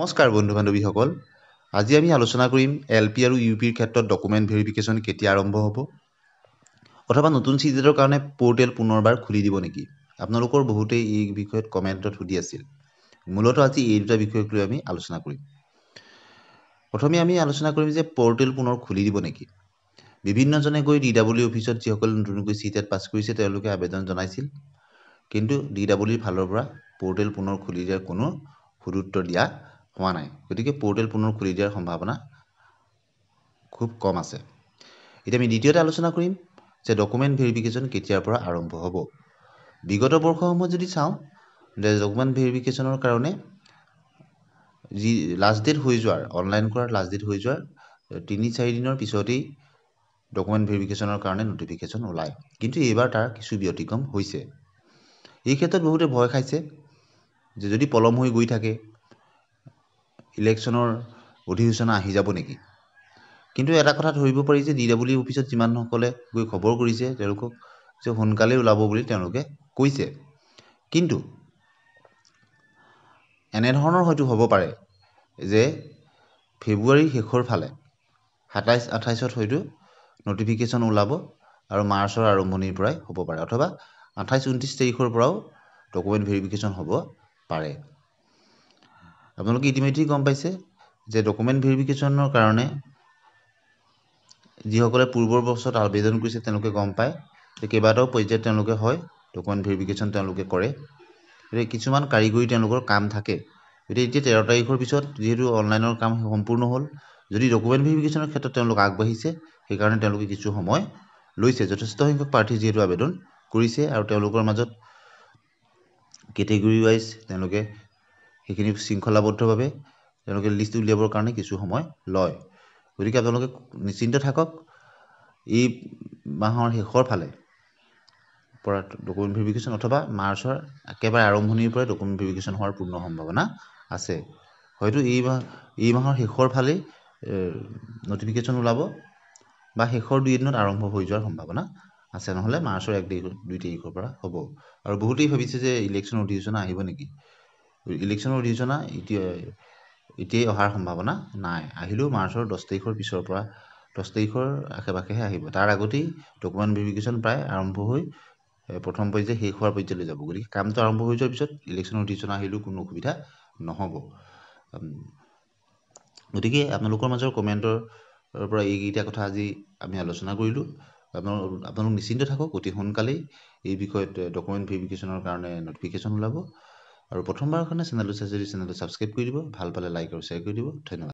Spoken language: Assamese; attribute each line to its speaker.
Speaker 1: নমস্কাৰ বন্ধু বান্ধৱীসকল আজি আমি আলোচনা কৰিম এল পি আৰু ইউ পিৰ ক্ষেত্ৰত ডকুমেণ্ট ভেৰিফিকেশ্যন কেতিয়া আৰম্ভ হ'ব অথবা নতুন চিজেটৰ কাৰণে পৰ্টেল পুনৰবাৰ খুলি দিব নেকি আপোনালোকৰ বহুতেই এই বিষয়ত কমেণ্টত সুধি আছিল মূলতঃ আজি এই দুটা বিষয়ক লৈ আমি আলোচনা কৰিম প্ৰথমে আমি আলোচনা কৰিম যে পৰ্টেল পুনৰ খুলি দিব নেকি বিভিন্নজনে গৈ ডি ডাব্লিউ অফিচত যিসকলে নতুনকৈ চি টেট পাছ কৰিছে তেওঁলোকে আবেদন জনাইছিল কিন্তু ডি ডাব্লিউৰ ফালৰ পৰা পৰ্টেল পুনৰ খুলি দিয়াৰ কোনো সুদুত্ব দিয়া হোৱা নাই গতিকে পৰ্টেল পুনৰ খুলি দিয়াৰ সম্ভাৱনা খুব কম আছে এতিয়া আমি দ্বিতীয়তে আলোচনা কৰিম যে ডকুমেণ্ট ভেৰিফিকেশ্যন কেতিয়াৰ পৰা আৰম্ভ হ'ব বিগত বৰ্ষসমূহত যদি চাওঁ যে ডকুমেণ্ট ভেৰিফিকেশ্যনৰ কাৰণে যি লাষ্ট ডেট হৈ যোৱাৰ অনলাইন কৰাৰ লাষ্ট ডেট হৈ যোৱাৰ তিনি চাৰিদিনৰ পিছতেই ডকুমেণ্ট ভেৰিফিকেশ্যনৰ কাৰণে নটিফিকেশ্যন ওলায় কিন্তু এইবাৰ তাৰ কিছু ব্যতিক্ৰম হৈছে এই ক্ষেত্ৰত বহুতে ভয় খাইছে যে যদি পলম হৈ গৈ থাকে ইলেকশ্যনৰ অধিসূচনা আহি যাব নেকি কিন্তু এটা কথা ধৰিব পাৰি যে ডি ডাব্লিউ অফিচত যিমানসকলে গৈ খবৰ কৰিছে তেওঁলোকক যে সোনকালেই ওলাব বুলি তেওঁলোকে কৈছে কিন্তু এনেধৰণৰ হয়তো হ'ব পাৰে যে ফেব্ৰুৱাৰীৰ শেষৰ ফালে সাতাইছ আঠাইছত হয়তো নটিফিকেশ্যন ওলাব আৰু মাৰ্চৰ আৰম্ভণিৰ পৰাই হ'ব পাৰে অথবা আঠাইছ ঊনত্ৰিছ তাৰিখৰ পৰাও ডকুমেণ্ট ভেৰিফিকেশ্যন হ'ব পাৰে আপোনালোকে ইতিমধ্যেই গম পাইছে যে ডকুমেণ্ট ভেৰিফিকেশ্যনৰ কাৰণে যিসকলে পূৰ্বৰ বছৰত আবেদন কৰিছে তেওঁলোকে গম পায় যে কেইবাটাও পৰ্যায়ত তেওঁলোকে হয় ডকুমেণ্ট ভেৰিফিকেশ্যন তেওঁলোকে কৰে গতিকে কিছুমান কাৰিকৰী তেওঁলোকৰ কাম থাকে গতিকে এতিয়া তেৰ তাৰিখৰ পিছত যিহেতু অনলাইনৰ কাম সম্পূৰ্ণ হ'ল যদি ডকুমেণ্ট ভেৰিফিকেশ্যনৰ ক্ষেত্ৰত তেওঁলোক আগবাঢ়িছে সেইকাৰণে তেওঁলোকে কিছু সময় লৈছে যথেষ্ট সংখ্যক প্ৰাৰ্থী যিহেতু আবেদন কৰিছে আৰু তেওঁলোকৰ মাজত কেটেগৰী ৱাইজ তেওঁলোকে সেইখিনি শৃংখলাবদ্ধভাৱে তেওঁলোকে লিষ্ট উলিয়াবৰ কাৰণে কিছু সময় লয় গতিকে আপোনালোকে নিশ্চিন্ত থাকক এই মাহৰ শেষৰ ফালে পৰা ডকুমেণ্ট ভেৰিফিকেশ্যন অথবা মাৰ্চৰ একেবাৰে আৰম্ভণিৰ পৰাই ডকুমেণ্ট ভেৰিফিকেশ্যন হোৱাৰ পূৰ্ণ সম্ভাৱনা আছে হয়তো এই মাহ এই মাহৰ শেষৰ ফালেই নটিফিকেশ্যন ওলাব বা শেষৰ দুই এদিনত আৰম্ভ হৈ যোৱাৰ সম্ভাৱনা আছে নহ'লে মাৰ্চৰ এক তাৰিখ দুই তাৰিখৰ পৰা হ'ব আৰু বহুতেই ভাবিছে যে ইলেকশ্যন অধিসূচনা আহিব নেকি ইলেকশ্যনৰ অধিসূচনা এতিয়া এতিয়াই অহাৰ সম্ভাৱনা নাই আহিলেও মাৰ্চৰ দহ তাৰিখৰ পিছৰ পৰা দহ তাৰিখৰ আশে পাশেহে আহিব তাৰ আগতেই ডকুমেণ্ট ভেৰিফিকেশ্যন প্ৰায় আৰম্ভ হৈ প্ৰথম পৰ্যায় শেষ হোৱাৰ পৰ্যায়লৈ যাব গতিকে কামটো আৰম্ভ হৈ যোৱাৰ পিছত ইলেকশ্যনৰ অধিসূচনা আহিলেও কোনো অসুবিধা নহ'ব গতিকে আপোনালোকৰ মাজৰ কমেণ্টৰ পৰা এইকেইটা কথা আজি আমি আলোচনা কৰিলোঁ আপোনালোক নিশ্চিন্ত থাকক অতি সোনকালেই এই বিষয়ত ডকুমেণ্ট ভেৰিফিকেশ্যনৰ কাৰণে ন'টিফিকেশ্যন ওলাব আৰু প্ৰথমবাৰৰ কাৰণে চেনেলটো চাইছে যদি চেনেলটো ছাবস্ক্ৰাইব কৰি দিব ভাল পালে লাইক আৰু শ্বেয়াৰ কৰি দিব ধন্যবাদ